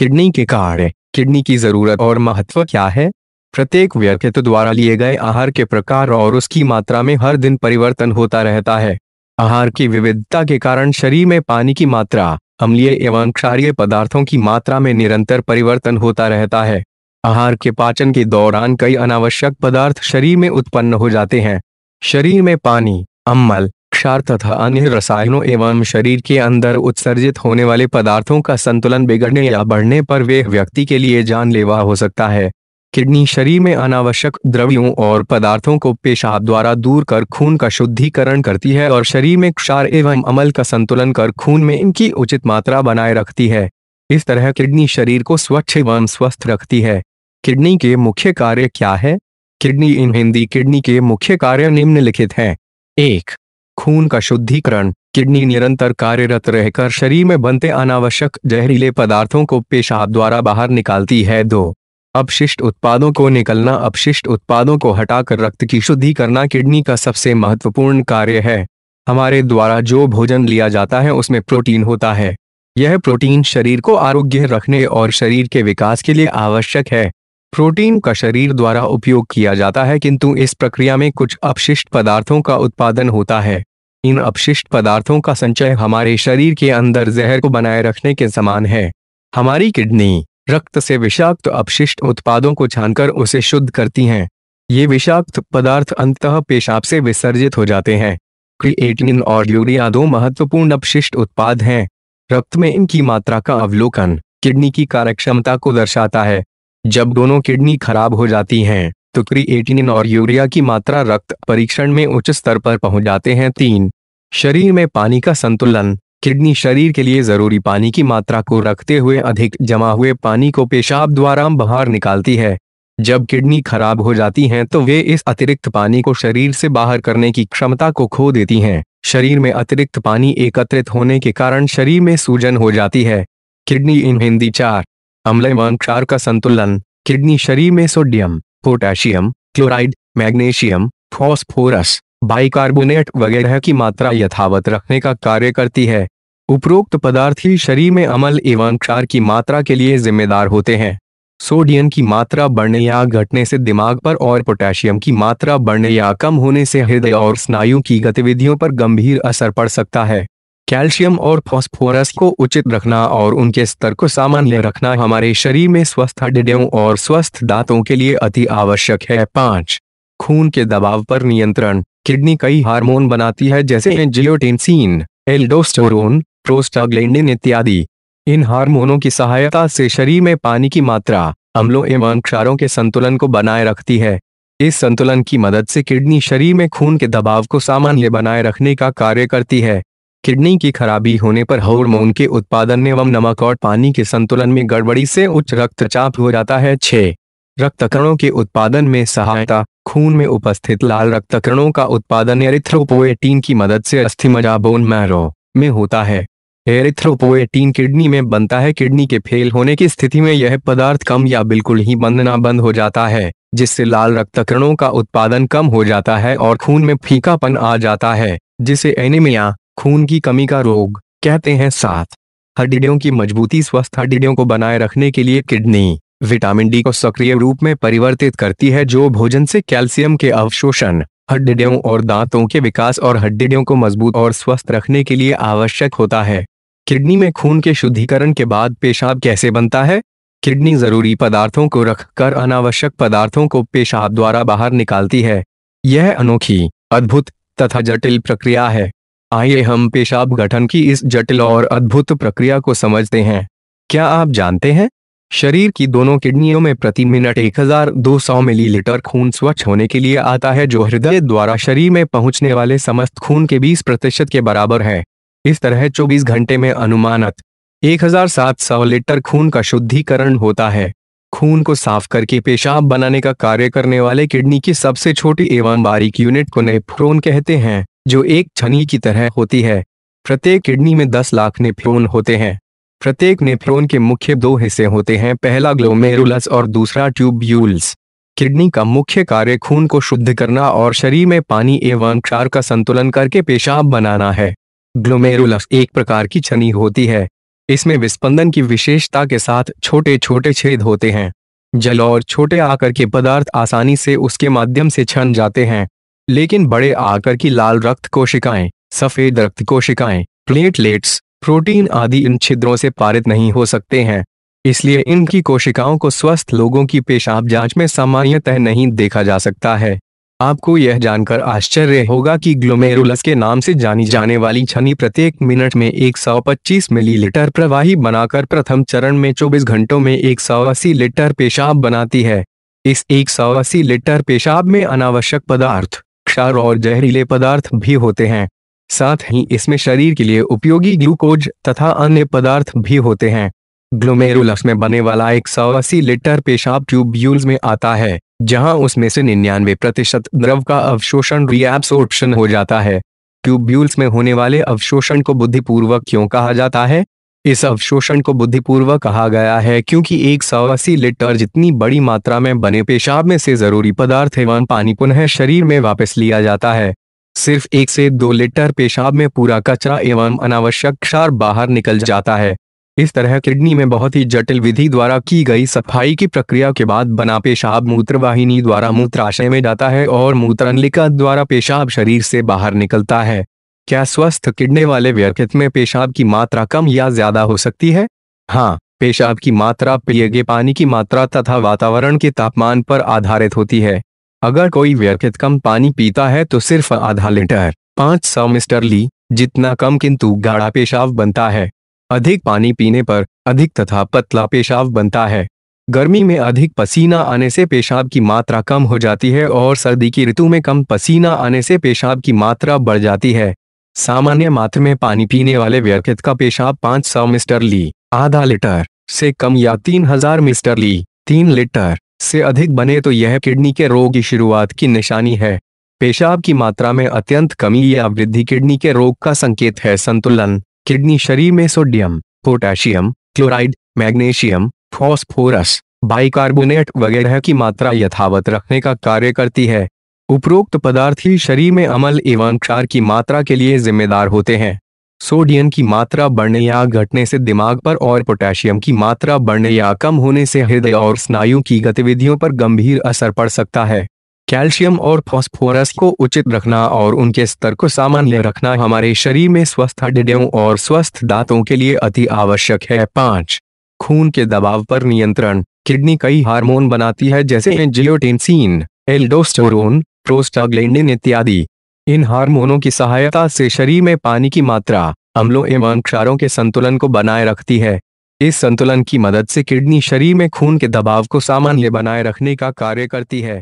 kidney के कार्य kidney की जरूरत और महत्व क्या है प्रत्येक व्यक्तित्व द्वारा लिए गए आहार के प्रकार और उसकी मात्रा में हर दिन परिवर्तन होता रहता है आहार की विविधता के कारण शरीर में पानी की मात्रा अम्लीय एवं क्षारीय पदार्थों की मात्रा में निरंतर परिवर्तन होता रहता है आहार के पाचन के दौरान कई अनावश्यक पदार्थ शरीर में उत्पन्न हो जाते हैं शरीर में पानी अम्बल क्षार तथा अन्य रसायनों एवं शरीर के अंदर उत्सर्जित होने वाले पदार्थों का संतुलन बिगड़ने या बढ़ने पर वे व्यक्ति के लिए जानलेवा हो सकता है किडनी शरीर में अनावश्यक द्रव्यों और पदार्थों को पेशाब द्वारा दूर कर खून का शुद्धिकरण करती है और शरीर में क्षार एवं अमल का संतुलन कर खून में इनकी उचित मात्रा बनाए रखती है इस तरह किडनी शरीर को स्वच्छ एवं स्वस्थ रखती है किडनी के मुख्य कार्य क्या है किडनी इन हिंदी किडनी के मुख्य कार्य निम्नलिखित हैं एक खून का शुद्धिकरण किडनी निरंतर कार्यरत रहकर शरीर में बनते अनावश्यक जहरीले पदार्थों को पेशाब द्वारा बाहर निकालती है दो अपशिष्ट उत्पादों को निकलना अपशिष्ट उत्पादों को हटाकर रक्त की शुद्धि करना किडनी का सबसे महत्वपूर्ण कार्य है हमारे द्वारा जो भोजन लिया जाता है उसमें प्रोटीन होता है यह प्रोटीन शरीर को आरोग्य रखने और शरीर के विकास के लिए आवश्यक है प्रोटीन का शरीर द्वारा उपयोग किया जाता है किंतु इस प्रक्रिया में कुछ अपशिष्ट पदार्थों का उत्पादन होता है इन अपशिष्ट पदार्थों का संचय हमारे शरीर के अंदर जहर को बनाए रखने के समान है हमारी किडनी रक्त से विषाक्त अपशिष्ट उत्पादों को छानकर उसे शुद्ध करती हैं ये विषाक्त पदार्थ अंततः पेशाब से विसर्जित हो जाते हैं क्रिएटिन और यूरिया दो महत्वपूर्ण अपशिष्ट उत्पाद हैं रक्त में इनकी मात्रा का अवलोकन किडनी की कार्यक्षमता को दर्शाता है जब दोनों किडनी खराब हो जाती हैं तो क्रिएटिनिन और यूरिया की मात्रा रक्त परीक्षण में उच्च स्तर पर पहुंच जाते हैं तीन शरीर में पानी का संतुलन किडनी शरीर के लिए जरूरी पानी की मात्रा को रखते हुए अधिक जमा हुए पानी को पेशाब द्वारा बाहर निकालती है जब किडनी खराब हो जाती हैं तो वे इस अतिरिक्त पानी को शरीर से बाहर करने की क्षमता को खो देती हैं शरीर में अतिरिक्त पानी एकत्रित होने के कारण शरीर में सूजन हो जाती है किडनी इन हिंदी चार अम्ल क्षार का संतुलन किडनी शरीर में sodium potassium chloride magnesium phosphorus bicarbonate वगैरह की मात्रा यथावत रखने का कार्य करती है उपरोक्त पदार्थ ही शरीर में अमल एवं क्षार की मात्रा के लिए जिम्मेदार होते हैं सोडियम की मात्रा बढ़ने या घटने से दिमाग पर और पोटेशियम की मात्रा बढ़ने या कम होने से हृदय और स्नायु की गतिविधियों पर गंभीर असर पड़ सकता है कैल्शियम और फॉस्फोरस को उचित रखना और उनके स्तर को सामान्य रखना हमारे शरीर में स्वस्थ हड्डियों और स्वस्थ दांतों के लिए अति आवश्यक है पांच खून के दबाव पर नियंत्रण किडनी कई हार्मोन बनाती है जैसे जियोटेंसिन एल्डोस्टोरोन प्रोस्टाग्लैंडिन इत्यादि इन हार्मोनों की सहायता से शरीर में पानी की मात्रा अम्लों एवं क्षारों के संतुलन को बनाए रखती है इस संतुलन की मदद से किडनी शरीर में खून के दबाव को सामान्य बनाए रखने का कार्य करती है किडनी की खराबी होने पर हार्मोन के उत्पादन एवं नमक और पानी के संतुलन में गड़बड़ी से उच्च रक्तचाप हो जाता है छह रक्तकणों के उत्पादन में सहायता खून में उपस्थित लाल रक्तकणों का उत्पादन एरिथ्रोपोएटीन की मदद से मजा बोन मैरो में होता है एरिथ्रोपोएटीन किडनी में बनता है किडनी के फेल होने की स्थिति में यह पदार्थ कम या बिल्कुल ही ना बंद हो जाता है जिससे लाल रक्तकणों का उत्पादन कम हो जाता है और खून में फीकापन आ जाता है जिसे एनीमिया खून की कमी का रोग कहते हैं साथ हड्डियों की मजबूती स्वस्थ हड्डियों को बनाए रखने के लिए किडनी विटामिन डी को सक्रिय रूप में परिवर्तित करती है जो भोजन से कैल्शियम के अवशोषण हड्डियों और दांतों के विकास और हड्डियों को मजबूत और स्वस्थ रखने के लिए आवश्यक होता है किडनी में खून के शुद्धिकरण के बाद पेशाब कैसे बनता है किडनी जरूरी पदार्थों को रखकर अनावश्यक पदार्थों को पेशाब द्वारा बाहर निकालती है यह अनोखी अद्भुत तथा जटिल प्रक्रिया है आइए हम पेशाब गठन की इस जटिल और अद्भुत प्रक्रिया को समझते हैं क्या आप जानते हैं शरीर की दोनों किडनियों में प्रति मिनट 1200 मिलीलीटर खून स्वच्छ होने के लिए आता है जो हृदय द्वारा शरीर में पहुंचने वाले समस्त खून के 20 प्रतिशत के बराबर है इस तरह 24 घंटे में अनुमानत 1700 लीटर खून का शुद्धिकरण होता है खून को साफ करके पेशाब बनाने का कार्य करने वाले किडनी की सबसे छोटी एवं बारीक यूनिट को नेफ्रोन कहते हैं जो एक छनी की तरह होती है प्रत्येक किडनी में 10 लाख नेफ्रोन होते हैं प्रत्येक नेफ्रोन के मुख्य दो हिस्से होते हैं पहला ग्लोमेरुलस और दूसरा ट्यूब्यूल्स किडनी का मुख्य कार्य खून को शुद्ध करना और शरीर में पानी एवं क्षार का संतुलन करके पेशाब बनाना है ग्लोमेरुलस एक प्रकार की छनी होती है इसमें विस्पंदन की विशेषता के साथ छोटे छोटे छेद होते हैं जल और छोटे आकर के पदार्थ आसानी से उसके माध्यम से छन जाते हैं लेकिन बड़े आकर की लाल रक्त कोशिकाएं सफेद रक्त कोशिकाएं प्लेटलेट्स प्रोटीन आदि इन छिद्रों से पारित नहीं हो सकते हैं इसलिए इनकी कोशिकाओं को स्वस्थ लोगों की पेशाब जांच में सामान्यतः नहीं देखा जा सकता है आपको यह जानकर आश्चर्य होगा कि ग्लोमेरुलस के नाम से जानी जाने वाली छनी प्रत्येक मिनट में 125 मिलीलीटर प्रवाही बनाकर प्रथम चरण में 24 घंटों में 180 लीटर पेशाब बनाती है इस 180 लीटर पेशाब में अनावश्यक पदार्थ क्षार और जहरीले पदार्थ भी होते हैं साथ ही इसमें शरीर के लिए उपयोगी ग्लूकोज तथा अन्य पदार्थ भी होते हैं ग्लोमेरुलस में बने वाला एक सौ अस्सी लीटर पेशाब ट्यूब्यूल्स में आता है जहां उसमें से निन्यानवे प्रतिशत द्रव का अवशोषण रीएब्सोर्प्शन हो जाता है ट्यूब्यूल्स में होने वाले अवशोषण को बुद्धिपूर्वक क्यों कहा जाता है इस अवशोषण को बुद्धिपूर्वक कहा गया है क्योंकि एक सौ अस्सी लीटर जितनी बड़ी मात्रा में बने पेशाब में से जरूरी पदार्थ एवं पानी पुनः शरीर में वापस लिया जाता है सिर्फ एक से दो लीटर पेशाब में पूरा कचरा एवं अनावश्यक क्षार बाहर निकल जाता है इस तरह किडनी में बहुत ही जटिल विधि द्वारा की गई सफाई की प्रक्रिया के बाद बना पेशाब मूत्रवाहिनी द्वारा मूत्राशय में जाता है और मूत्रनलिका द्वारा पेशाब शरीर से बाहर निकलता है क्या स्वस्थ किडनी वाले व्यक्ति में पेशाब की मात्रा कम या ज्यादा हो सकती है हाँ पेशाब की मात्रा पिए गए पानी की मात्रा तथा वातावरण के तापमान पर आधारित होती है अगर कोई व्यक्ति कम पानी पीता है तो सिर्फ आधा लीटर पांच सौ मिस्टर ली जितना कम किंतु गाढ़ा पेशाब बनता है अधिक पानी पीने पर अधिक तथा पतला पेशाब बनता है गर्मी में अधिक पसीना आने से पेशाब की मात्रा कम हो जाती है और सर्दी की ऋतु में कम पसीना आने से पेशाब की मात्रा बढ़ जाती है सामान्य मात्र में पानी पीने वाले व्यक्ति का पेशाब 500 मिस्टर ली आधा लीटर से कम या 3000 मिस्टर ली तीन लीटर से अधिक बने तो यह किडनी के रोग की शुरुआत की निशानी है पेशाब की मात्रा में अत्यंत कमी या वृद्धि किडनी के रोग का संकेत है संतुलन किडनी शरीर में sodium potassium chloride magnesium phosphorus bicarbonate वगैरह की मात्रा यथावत रखने का कार्य करती है उपरोक्त पदार्थ ही शरीर में अमल एवं क्षार की मात्रा के लिए जिम्मेदार होते हैं सोडियम की मात्रा बढ़ने या घटने से दिमाग पर और पोटेशियम की मात्रा बढ़ने या कम होने से हृदय और स्नायु की गतिविधियों पर गंभीर असर पड़ सकता है कैल्शियम और फॉस्फोरस को उचित रखना और उनके स्तर को सामान्य रखना हमारे शरीर में स्वस्थ हड्डियों और स्वस्थ दांतों के लिए अति आवश्यक है पांच खून के दबाव पर नियंत्रण किडनी कई हार्मोन बनाती है जैसे जियोटेंसिन एल्डोस्टोरोन प्रोस्टाग्लैंडिन इत्यादि इन हार्मोनों की सहायता से शरीर में पानी की मात्रा अम्लों एवं क्षारों के संतुलन को बनाए रखती है इस संतुलन की मदद से किडनी शरीर में खून के दबाव को सामान्य बनाए रखने का कार्य करती है